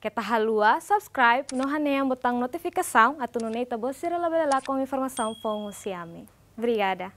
que Kita tá halua, subscribe, no haneam botão notificação, atuno neita bocira labela com informação pong siame Obrigada.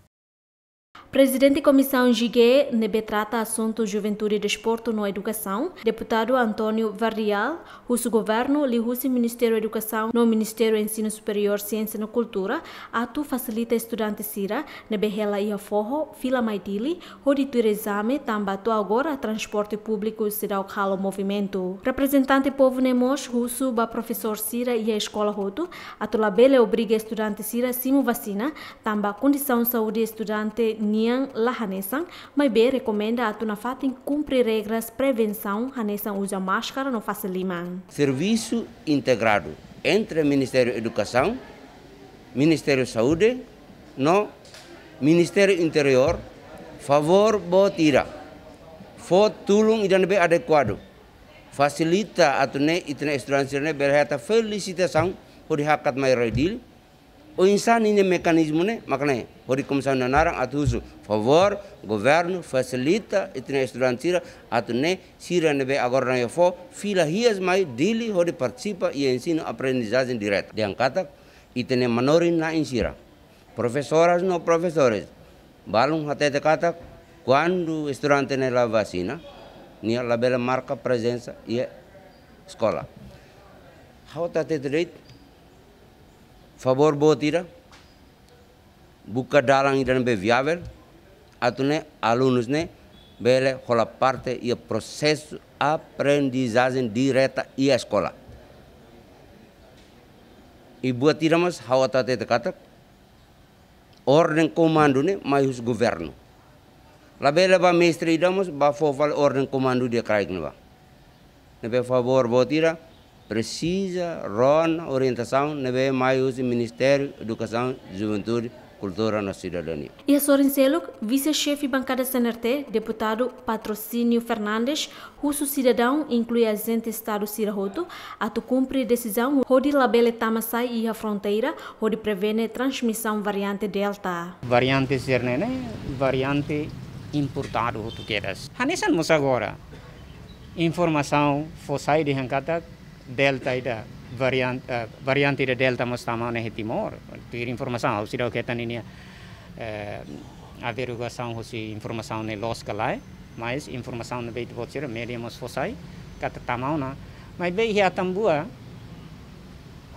Presidente da Comissão Jigue Nebe trata assunto juventude e desporto na educação. Deputado Antônio Vardial, russo governo lhe russo Ministério da Educação no Ministério do Ensino Superior, Ciência e Cultura, ato facilita estudante Sira, Nebe Hela e Aforro, Fila Maitili, auditor exame, tambatu agora transporte público será o calo movimento. Representante povo Nemos, russo, ba professor Sira e a escola Roto, atulabele obriga estudante Sira simu vacina, tamba condição saúde estudante ni Nyan Lahanesan, mas bem recomenda a Tunafatin cumprir regras prevenção, Hanesan usa máscara no face lima. Serviço integrado entre Ministério da Educação, Ministério da Saúde, no Ministério Interior, favor botira. Fot tulung idan be adequado. Facilita a atune itne estudantes berhata felicitação por hakat mai redil o insano é mecanismo, né? Macné, o recomeçar na naran, atuso, favor, governo, facilita, e tem estudantina, atune, sira neve agora na é fo, fila hias mai, dili, hori participa e ensino aprendizagem direta. De ancata, e tem manorin na insira. Professoras não professores, balum até de cata, quando estudante na é la vacina, nia la bela marca presença e é escola. How tá direito? favor botira buka dalang dan beviavel atune alunos ne bele hola parte ia processo aprendizagem direta ia escola e buat tiramas hawata te kata ordem komando ne hus governo la bele ba mestre idamos ba fofal ordem comando dia kraik ne ba ne be favor botira precisa, RON, orientação, neve mais o Ministério Educação, Juventude, Cultura na Cidadania. E a Sorin Seluk, vice-chefe bancada CNRT, deputado Patrocínio Fernandes, russo cidadão, inclui agente Estado Sirahoto, tu cumpre decisão, onde labele Tamasai e a fronteira, onde prevene transmissão variante Delta. Variante Zernene, variante importado, tu queres. Hanesan agora, informação, foi de Hankatak, delta ida variant uh, variant ida delta mostama ne timor per informação ao sira que taninia eh averiguação hosi informação ne los kalai mas informação ne beit votsira mediamos fosai kat tamauna mas be hia tambua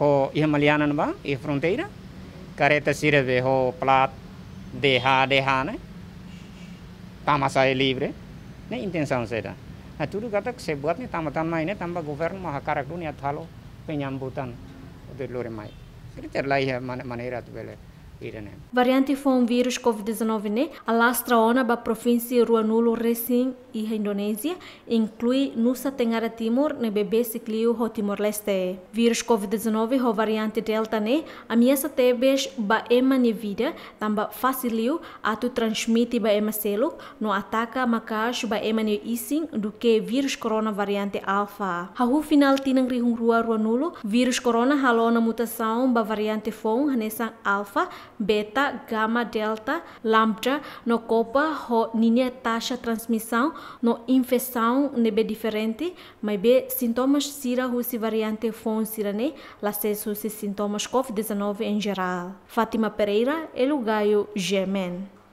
ho ia malianan ba e fronteira careta sira be ho plat deha deha ne tamasai livre ne intenção será Nah, katak saya buat nih tambah-tambah ini tambah govern mahakarak dunia thalo penyambutan itu luar mai. Kira terlai ya mana mana itu bela. Variante foi um vírus COVID-19 né? Alastra ona ba província Ruanulu Resin e Indonésia, inclui Nusa tengara Timor, ne né? bebê ciclio ho Timor Leste. Vírus COVID-19 ho variante Delta né? Ameaça tebes ba ema ne vida, tamba facilio atu transmite ba ema selo, no ataca makash ba ema ne isin do que vírus corona variante alfa. Hahu final tinang rihung rua Ruanulu, vírus corona halona mutação ba variante fon, hanesang alfa, beta, gamma, delta, lambda, no copa ho ninha taxa transmissão no infecção nebe diferente, mas be sintomas sira husi variante fon sira ne, la sintomas COVID-19 em geral. Fátima Pereira, elugaio, Gemen.